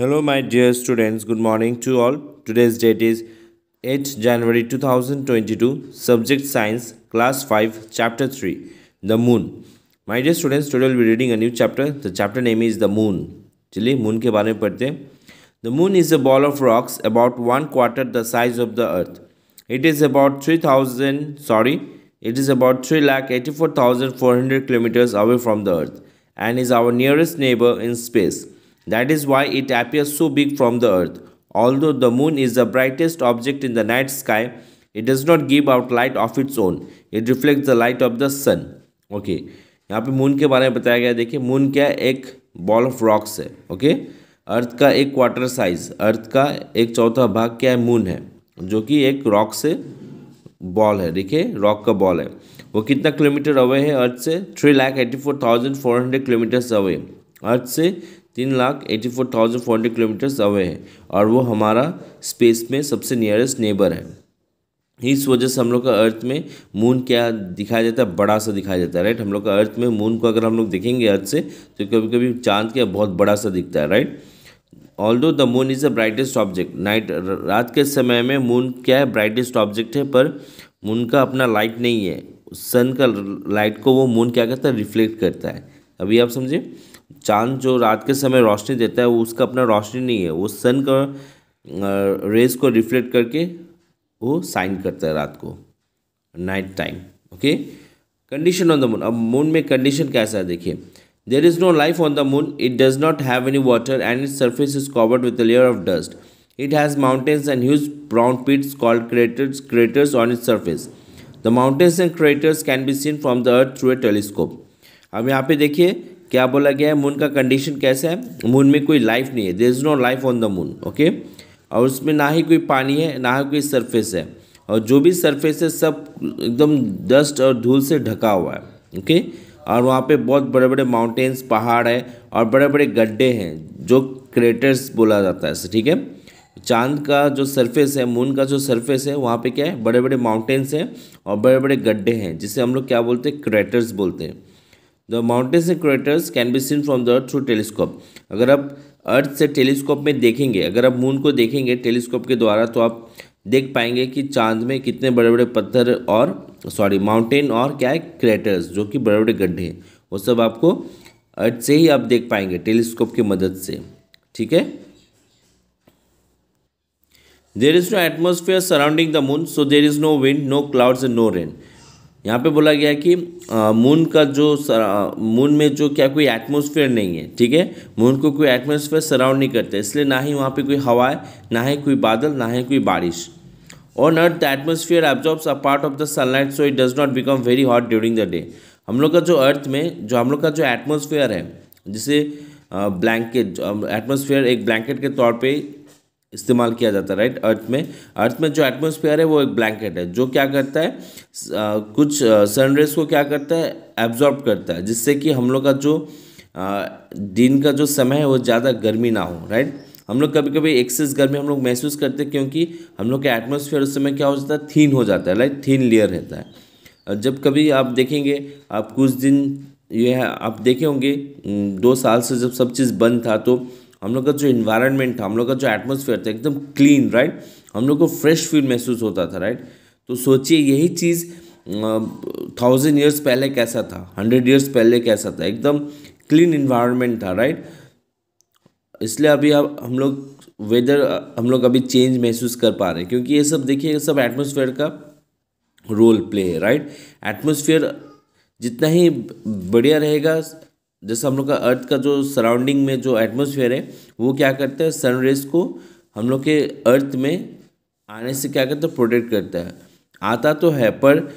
Hello my dear students, good morning to all. Today's date is 8 January 2022, Subject Science, Class 5, Chapter 3, The Moon. My dear students, today we'll be reading a new chapter. The chapter name is The Moon. चलिए moon के बारे में पढ़ते The moon is a ball of rocks about one quarter the size of the earth. It is about 3000 sorry, it is about 3,84,400 kilometers away from the earth and is our nearest neighbor in space. That is why it appears so big from the earth. Although the moon is the brightest object in the night sky, it does not give out light of its own. It reflects the light of the sun. Okay okay. यहाँ पे moon के बारे में बताया गया देखिए moon क्या है एक बॉल ऑफ रॉक्स है ओके okay? अर्थ का एक क्वार्टर साइज अर्थ का एक चौथा भाग क्या है मून है जो कि एक रॉक से बॉल है देखिए रॉक का बॉल है वो कितना किलोमीटर अवे है अर्थ से three lakh eighty four thousand four hundred kilometres away earth से तीन lakh eighty four thousand four hundred kilometres away है और वो हमारा स्पेस में सबसे नियरेस्ट नेबर है इस वजह से हम लोग का अर्थ में मून क्या दिखाया जाता है बड़ा सा दिखाया जाता है राइट हम लोग का अर्थ में मून को अगर हम लोग देखेंगे अर्थ से तो कभी कभी चांद क्या बहुत बड़ा सा दिखता है right although the moon is the brightest object night रात के समय में मून क्या है ब्राइटेस्ट ऑब्जेक्ट है पर मून का अपना लाइट नहीं है सन का लाइट को वो मून क्या करता है रिफ्लेक्ट करता है अभी आप समझे चांद जो रात के समय रोशनी देता है वो उसका अपना रोशनी नहीं है वो सन का रेज को रिफ्लेक्ट करके वो साइन करता है रात को night time okay condition on the moon अब मून में कंडीशन कैसा है देखिए there is no life on the moon it does not have any water and it surface is covered with layer of dust it has mountains and huge brown pits called craters craters on it surface the mountains and craters can be seen from the earth through a telescope अब यहाँ पे देखिए क्या बोला गया है moon का condition कैसा है मून में कोई लाइफ नहीं है there is no life on the moon okay और उसमें ना ही कोई पानी है ना ही कोई सरफेस है और जो भी सरफेस है सब एकदम डस्ट और धूल से ढका हुआ है ओके और वहाँ पे बहुत बड़े बड़े माउंटेन्स पहाड़ है और बड़े बड़े गड्ढे हैं जो क्रेटर्स बोला जाता है ठीक है चांद का जो सरफेस है मून का जो सरफेस है वहाँ पे क्या है बड़े बड़े माउंटेन्स हैं और बड़े बड़े गड्ढे हैं जिसे हम लोग क्या बोलते हैं क्रेटर्स बोलते हैं the mountains and craters can be seen from the earth through telescope अगर आप अर्थ से टेलीस्कोप में देखेंगे अगर आप मून को देखेंगे टेलीस्कोप के द्वारा तो आप देख पाएंगे कि चांद में कितने बड़े बड़े पत्थर और सॉरी माउंटेन और क्या है क्रेटर्स जो कि बड़े बड़े गड्ढे हैं वो सब आपको अर्थ से ही आप देख पाएंगे टेलीस्कोप की मदद से ठीक है there is no atmosphere surrounding the moon so there is no wind no clouds and no rain यहाँ पे बोला गया है कि मून का जो मून में जो क्या कोई एटमॉस्फेयर नहीं है ठीक है मून को कोई एटमॉस्फेयर सराउंड नहीं करता इसलिए ना ही वहाँ पे कोई हवा है ना ही कोई बादल ना ही कोई बारिश on earth the atmosphere absorbs a part of the sunlight so it does not become very hot during the day हम लोग का जो अर्थ में जो हम लोग का जो एटमोसफियर है जिसे ब्लैंकेट एटमोसफियर एक ब्लैंकेट के तौर पर इस्तेमाल किया जाता है राइट अर्थ में अर्थ में जो एटमोसफियर है वो एक ब्लैंकेट है जो क्या करता है आ, कुछ सनरेज को क्या करता है एब्जॉर्ब करता है जिससे कि हम लोग का जो आ, दिन का जो समय है वो ज़्यादा गर्मी ना हो राइट हम लोग कभी कभी एक्सेस गर्मी हम लोग महसूस करते हैं क्योंकि हम लोग का एटमोसफियर उस समय क्या हो जाता है थीन हो जाता है राइट थीन लेयर रहता है जब कभी आप देखेंगे आप कुछ दिन ये आप देखे होंगे दो साल से जब सब चीज़ बंद था तो हम लोग का जो इन्वायरमेंट था हम लोग का जो एटमोसफेयर था एकदम क्लीन राइट हम लोग को फ्रेश फील महसूस होता था राइट तो सोचिए यही चीज़ थाउजेंड ईयर्स पहले कैसा था हंड्रेड ईयर्स पहले कैसा था एकदम क्लीन इन्वायरमेंट था राइट इसलिए अभी अब हम लोग वेदर हम लोग अभी चेंज महसूस कर पा रहे हैं क्योंकि ये सब देखिए ये सब एटमोसफेयर का रोल प्ले है राइट एटमोसफियर जितना ही बढ़िया रहेगा जैसे हम लोग का अर्थ का जो सराउंडिंग में जो एटमोसफियर है वो क्या करता है सन रेज को हम लोग के अर्थ में आने से क्या करता है प्रोटेक्ट करता है आता तो है पर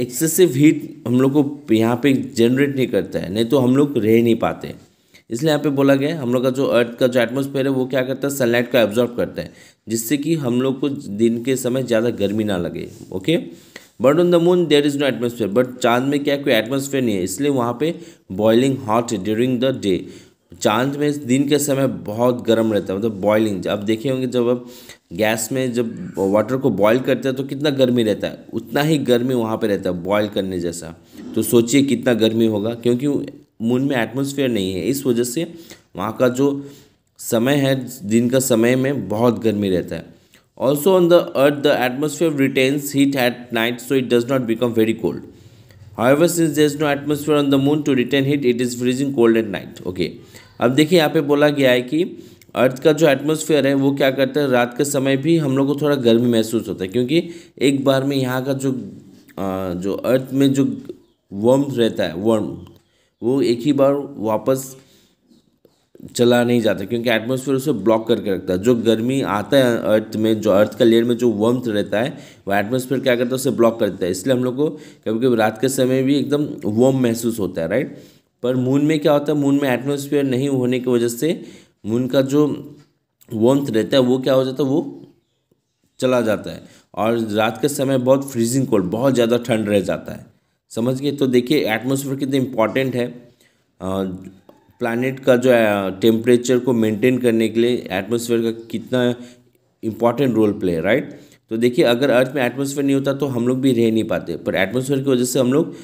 एक्सेसिव हीट हम लोग को यहाँ पे जनरेट नहीं करता है नहीं तो हम लोग रह नहीं पाते इसलिए यहाँ पे बोला गया हम लोग का जो अर्थ का जो एटमोसफेयर है वो क्या करता है सनलाइट को एब्जॉर्ब करता है जिससे कि हम लोग को दिन के समय ज़्यादा गर्मी ना लगे okay but on the moon there is no atmosphere but चांद में क्या कोई एटमोसफेयर नहीं है इसलिए वहाँ पे boiling hot during the day चांद में दिन के समय बहुत गर्म रहता है मतलब बॉयलिंग अब देखे होंगे जब अब गैस में जब वाटर को बॉयल करते हैं तो कितना गर्मी रहता है उतना ही गर्मी वहाँ पे रहता है बॉयल करने जैसा तो सोचिए कितना गर्मी होगा क्योंकि मून में एटमोसफेयर नहीं है इस वजह से वहाँ का जो समय है दिन का समय में बहुत गर्मी रहता है Also on the earth the atmosphere retains heat at night so it does not become very cold. However since there is no atmosphere on the moon to retain heat it is freezing cold at night. Okay. अब देखिए यहाँ पे बोला गया है कि अर्थ का जो एटमोसफियर है वो क्या करता है रात के समय भी हम लोग को थोड़ा गर्मी महसूस होता है क्योंकि एक बार में यहाँ का जो आ, जो अर्थ में जो वर्म रहता है वर्म वो एक ही बार वापस चला नहीं जाता क्योंकि एटमोसफियर उसे ब्लॉक करके रखता है जो गर्मी आता है अर्थ में जो अर्थ का लेयर में जो वर्म्थ रहता है वो एटमॉस्फेयर क्या करता है उसे ब्लॉक कर देता है इसलिए हम लोग को कभी कभी रात के समय भी एकदम वर्म महसूस होता है राइट पर मून में क्या होता है मून में एटमोसफियर नहीं होने की वजह से मून का जो वर्म्थ रहता है वो क्या हो जाता है वो चला जाता है और रात के समय बहुत फ्रीजिंग कोल्ड बहुत ज़्यादा ठंड रह जाता है समझ गए तो देखिए एटमोसफियर कितना इम्पॉर्टेंट है प्लानट का जो टेम्परेचर को मेंटेन करने के लिए एटमोसफेयर का कितना इंपॉर्टेंट रोल प्ले राइट तो देखिए अगर अर्थ में एटमोसफेयर नहीं होता तो हम लोग भी रह नहीं पाते पर एटमोसफेयर की वजह से हम लोग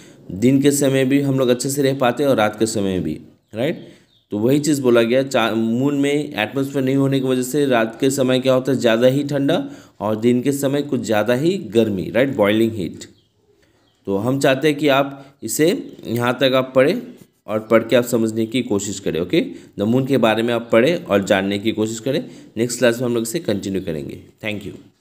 दिन के समय भी हम लोग अच्छे से रह पाते और रात के समय भी राइट तो वही चीज़ बोला गया मून में एटमोसफेयर नहीं होने की वजह से रात के समय क्या होता है ज़्यादा ही ठंडा और दिन के समय कुछ ज़्यादा ही गर्मी राइट बॉयलिंग हीट तो हम चाहते हैं कि आप इसे यहाँ तक आप पढ़ें और पढ़ के आप समझने की कोशिश करें ओके द मून के बारे में आप पढ़ें और जानने की कोशिश करें नेक्स्ट क्लास में हम लोग इसे कंटिन्यू करेंगे थैंक यू